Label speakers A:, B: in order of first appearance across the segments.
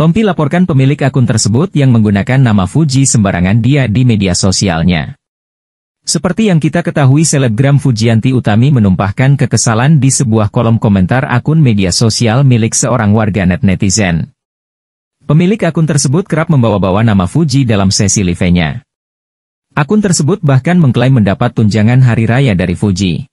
A: Tompi laporkan pemilik akun tersebut yang menggunakan nama Fuji sembarangan dia di media sosialnya. Seperti yang kita ketahui selebgram Fujianti Utami menumpahkan kekesalan di sebuah kolom komentar akun media sosial milik seorang warga net netizen. Pemilik akun tersebut kerap membawa-bawa nama Fuji dalam sesi live-nya. Akun tersebut bahkan mengklaim mendapat tunjangan hari raya dari Fuji.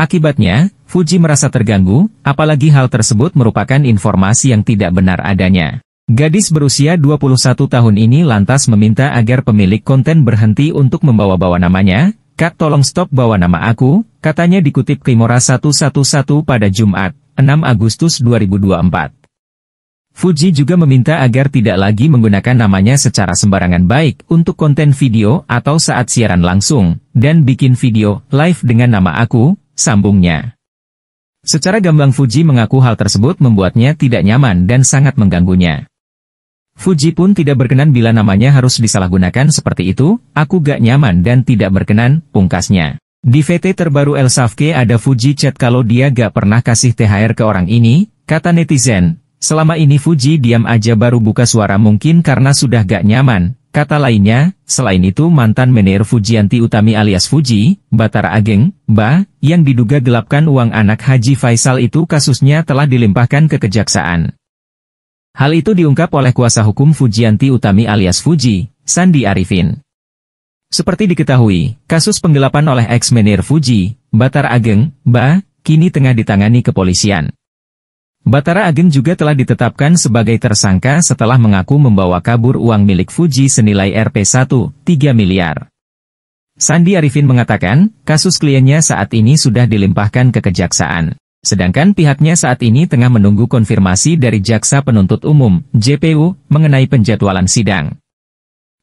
A: Akibatnya, Fuji merasa terganggu, apalagi hal tersebut merupakan informasi yang tidak benar adanya. Gadis berusia 21 tahun ini lantas meminta agar pemilik konten berhenti untuk membawa-bawa namanya, Kak tolong stop bawa nama aku, katanya dikutip Kimora 111 pada Jumat, 6 Agustus 2024. Fuji juga meminta agar tidak lagi menggunakan namanya secara sembarangan baik untuk konten video atau saat siaran langsung, dan bikin video live dengan nama aku, sambungnya. Secara gamblang Fuji mengaku hal tersebut membuatnya tidak nyaman dan sangat mengganggunya. Fuji pun tidak berkenan bila namanya harus disalahgunakan seperti itu, aku gak nyaman dan tidak berkenan, pungkasnya. Di VT terbaru El Safke ada Fuji chat kalau dia gak pernah kasih THR ke orang ini, kata netizen. Selama ini Fuji diam aja baru buka suara mungkin karena sudah gak nyaman, Kata lainnya, selain itu mantan menir Fujianti Utami alias Fuji, Batara Ageng, Ba, yang diduga gelapkan uang anak Haji Faisal itu kasusnya telah dilimpahkan ke kejaksaan. Hal itu diungkap oleh kuasa hukum Fujianti Utami alias Fuji, Sandi Arifin. Seperti diketahui, kasus penggelapan oleh ex menir Fuji, Batara Ageng, Ba, kini tengah ditangani kepolisian. Batara Agen juga telah ditetapkan sebagai tersangka setelah mengaku membawa kabur uang milik Fuji senilai rp 1,3 miliar. Sandi Arifin mengatakan, kasus kliennya saat ini sudah dilimpahkan ke kejaksaan. Sedangkan pihaknya saat ini tengah menunggu konfirmasi dari Jaksa Penuntut Umum, JPU, mengenai penjadwalan sidang.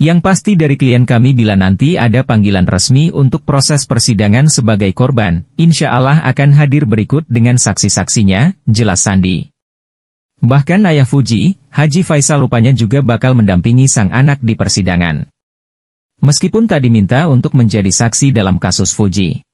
A: Yang pasti dari klien kami bila nanti ada panggilan resmi untuk proses persidangan sebagai korban, insya Allah akan hadir berikut dengan saksi-saksinya, jelas Sandi. Bahkan ayah Fuji, Haji Faisal rupanya juga bakal mendampingi sang anak di persidangan. Meskipun tak diminta untuk menjadi saksi dalam kasus Fuji.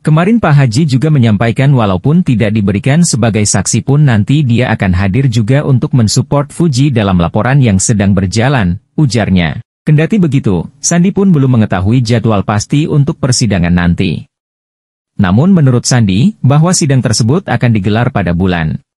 A: Kemarin Pak Haji juga menyampaikan walaupun tidak diberikan sebagai saksi pun nanti dia akan hadir juga untuk mensupport Fuji dalam laporan yang sedang berjalan, ujarnya. Kendati begitu, Sandi pun belum mengetahui jadwal pasti untuk persidangan nanti. Namun menurut Sandi, bahwa sidang tersebut akan digelar pada bulan